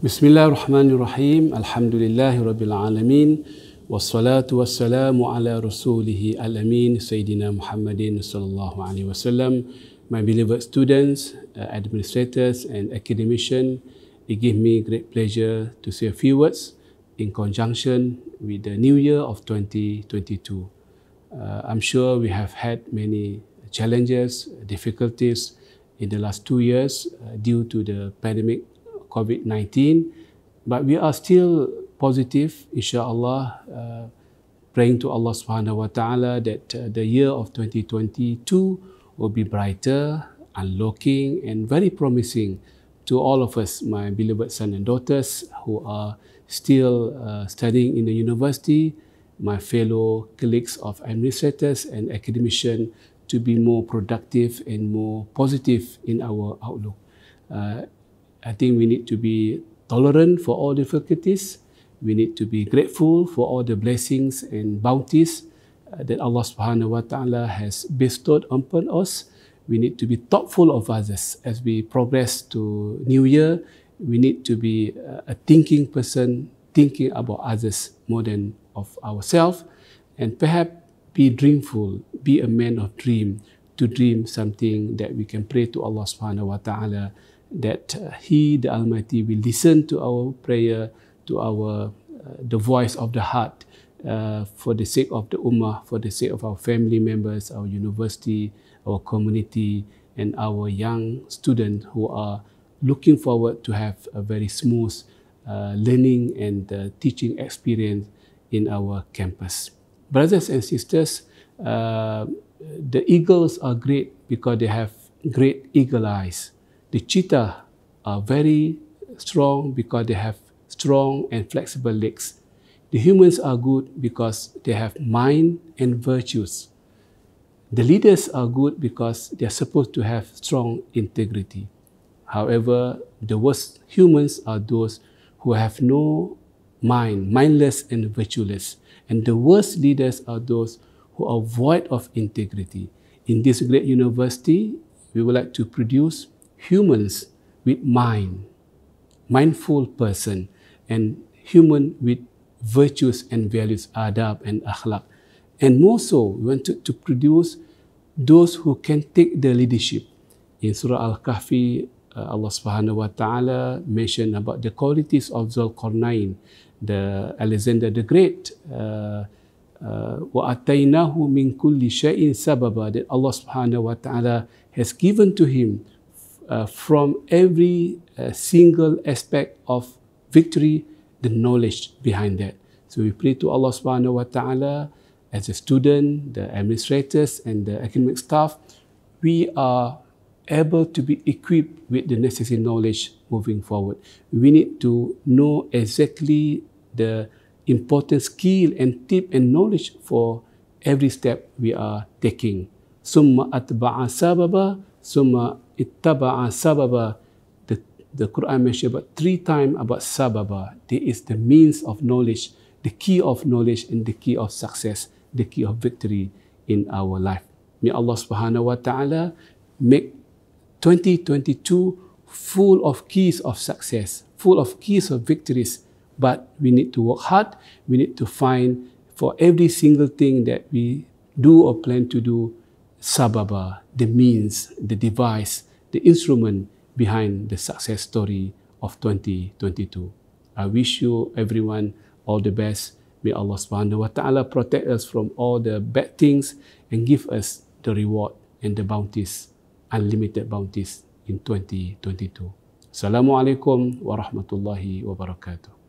Bismillahirrahmanirrahim. Alhamdulillahirabbilalamin. Wassalatu wassalamu ala rasulihi alamin sayyidina Muhammadin sallallahu alaihi wasallam. My beloved students, uh, administrators and academicians, it gives me great pleasure to say a few words in conjunction with the new year of 2022. Uh, I'm sure we have had many challenges, difficulties in the last two years uh, due to the pandemic COVID-19, but we are still positive, insyaAllah, uh, praying to Allah Subhanahu Wa Taala that uh, the year of 2022 will be brighter, unlocking and very promising to all of us, my beloved son and daughters who are still uh, studying in the university, my fellow colleagues of administrators and academicians to be more productive and more positive in our outlook. Uh, I think we need to be tolerant for all difficulties. We need to be grateful for all the blessings and bounties uh, that Allah Subhanahu Wa Taala has bestowed upon us. We need to be thoughtful of others as we progress to New Year. We need to be uh, a thinking person, thinking about others more than of ourselves, and perhaps be dreamful, be a man of dream, to dream something that we can pray to Allah Subhanahu Wa Taala that uh, He, the Almighty, will listen to our prayer, to our uh, the voice of the heart, uh, for the sake of the Ummah, for the sake of our family members, our university, our community, and our young students who are looking forward to have a very smooth uh, learning and uh, teaching experience in our campus. Brothers and sisters, uh, the eagles are great because they have great eagle eyes. The cheetah are very strong because they have strong and flexible legs. The humans are good because they have mind and virtues. The leaders are good because they are supposed to have strong integrity. However, the worst humans are those who have no mind, mindless and virtueless. And the worst leaders are those who are void of integrity. In this great university, we would like to produce humans with mind, mindful person, and human with virtues and values, adab and akhlaq. And more so, we wanted to produce those who can take the leadership. In Surah Al-Kahfi, uh, Allah Subhanahu wa Taala mentioned about the qualities of Zulkarnain, the Alexander the Great. Uh, وَأَتَيْنَاهُ مِنْ كُلِّ شَيْءٍ sababa that Allah subhanahu wa ta'ala has given to him Uh, from every uh, single aspect of victory, the knowledge behind that. So we pray to Allah Subhanahu Wa Taala as a student, the administrators, and the academic staff, we are able to be equipped with the necessary knowledge moving forward. We need to know exactly the important skill and tip and knowledge for every step we are taking. ثم أتبع سببا ثم ittaba sababa. The, the Quran mentioned about three times about sababa. There is the means of knowledge, the key of knowledge, and the key of success, the key of victory in our life. May Allah subhanahu wa ta'ala make 2022 full of keys of success, full of keys of victories. But we need to work hard. We need to find for every single thing that we do or plan to do, sababa, the means, the device, the instrument behind the success story of 2022. I wish you everyone all the best. May Allah Subhanahu Wa Taala protect us from all the bad things and give us the reward and the bounties, unlimited bounties in 2022. Assalamualaikum warahmatullahi wabarakatuh.